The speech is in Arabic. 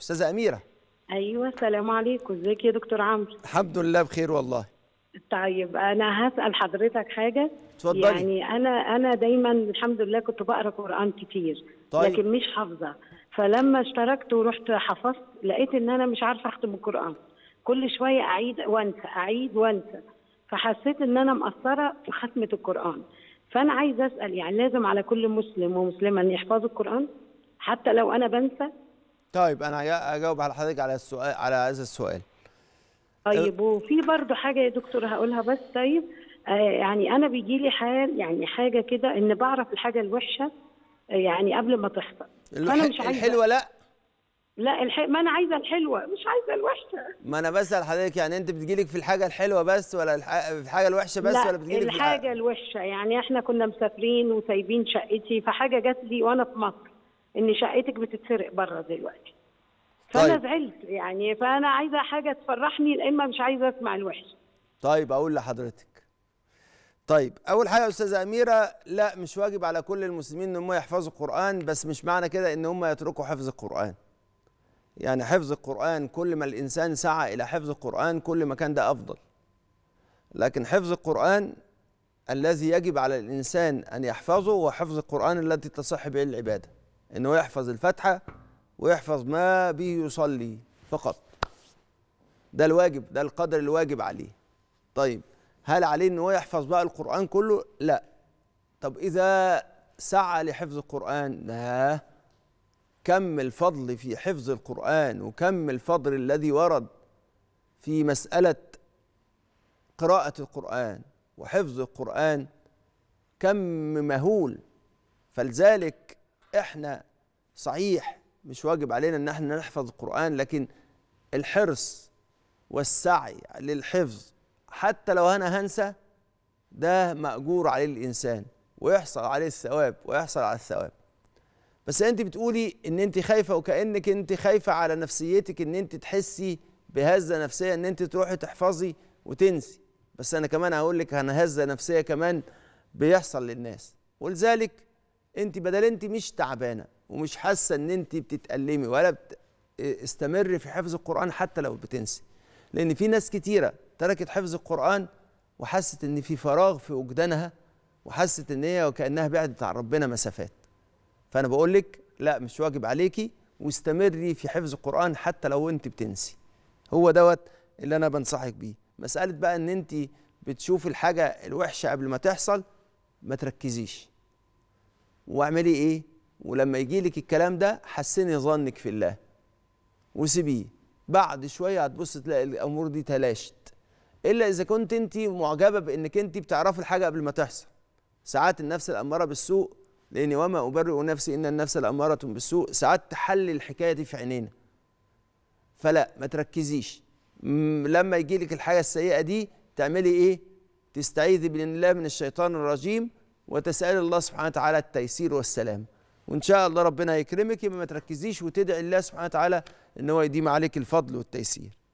استاذه اميره ايوه السلام عليكم ازيك يا دكتور عمرو الحمد لله بخير والله طيب انا هسال حضرتك حاجه اتفضلي يعني انا انا دايما الحمد لله كنت بقرا قران كتير طيب. لكن مش حافظه فلما اشتركت ورحت حفظت لقيت ان انا مش عارفه اختم القران كل شويه اعيد وانسى اعيد وانسى فحسيت ان انا مقصره في ختمه القران فانا عايزه اسال يعني لازم على كل مسلم ومسلمه ان يحفظوا القران حتى لو انا بنسى طيب انا هجاوب على حضرتك على السؤال على هذا السؤال طيب وفي برضو حاجه يا دكتور هقولها بس طيب آه، يعني انا بيجي لي حال يعني حاجه كده ان بعرف الحاجه الوحشه آه، يعني قبل ما تحصل انا مش عايزه الحلوه لا لا الح... ما انا عايزه الحلوه مش عايزه الوحشه ما انا بسال حضرتك يعني انت بتجي لك في الحاجه الحلوه بس ولا الح... في الحاجه الوحشه بس لا ولا لك الحاجه الوحشه يعني احنا كنا مسافرين وسايبين شقتي فحاجه جات لي وانا في مصر ان شقتك بتتسرق بره دلوقتي فانا طيب. زعلت يعني فانا عايزه حاجه تفرحني لا اما مش عايزه اسمع الوحش طيب اقول لحضرتك طيب اول حاجه يا استاذه اميره لا مش واجب على كل المسلمين ان هم يحفظوا القران بس مش معنى كده ان هم يتركوا حفظ القران يعني حفظ القران كل ما الانسان سعى الى حفظ القران كل ما كان ده افضل لكن حفظ القران الذي يجب على الانسان ان يحفظه هو حفظ القران الذي تصح به العباده انه يحفظ الفاتحه ويحفظ ما به يصلي فقط ده الواجب ده القدر الواجب عليه طيب هل عليه ان هو يحفظ بقى القران كله لا طب اذا سعى لحفظ القران لا كم الفضل في حفظ القران وكم الفضل الذي ورد في مساله قراءه القران وحفظ القران كم مهول فلذلك احنا صحيح مش واجب علينا ان احنا نحفظ القرآن لكن الحرص والسعي للحفظ حتى لو انا هنسى ده مأجور عليه الإنسان ويحصل عليه الثواب ويحصل على الثواب بس انت بتقولي ان انت خايفه وكانك انت خايفه على نفسيتك ان انت تحسي بهزه نفسيه ان انت تروحي تحفظي وتنسي بس انا كمان هقول لك انا هزه نفسيه كمان بيحصل للناس ولذلك انت بدل انت مش تعبانه ومش حاسه ان انت بتتالمي ولا بت... استمر في حفظ القران حتى لو بتنسي لان في ناس كتيره تركت حفظ القران وحست ان في فراغ في وجدانها وحست ان هي وكانها بعدت عن ربنا مسافات فانا بقول لك لا مش واجب عليكي واستمري في حفظ القران حتى لو انت بتنسي هو دوت اللي انا بنصحك بيه مساله بقى ان انت بتشوفي الحاجه الوحشه قبل ما تحصل ما تركزيش واعملي ايه ولما يجي لك الكلام ده حسني ظنك في الله وسيبيه بعد شويه هتبص تلاقي الامور دي تلاشت الا اذا كنت انت معجبه بانك انت بتعرفي الحاجه قبل ما تحصل ساعات النفس الاماره بالسوء لاني وما ابرئ نفسي ان النفس الاماره بالسوء ساعات تحل الحكايه دي في عينينا فلا ما تركزيش لما يجي لك الحاجه السيئه دي تعملي ايه تستعيذي بالله من الشيطان الرجيم وتسأل الله سبحانه وتعالى التيسير والسلام وإن شاء الله ربنا يكرمك يبقى ما تركزيش وتدعي الله سبحانه وتعالى إن هو يديم عليك الفضل والتيسير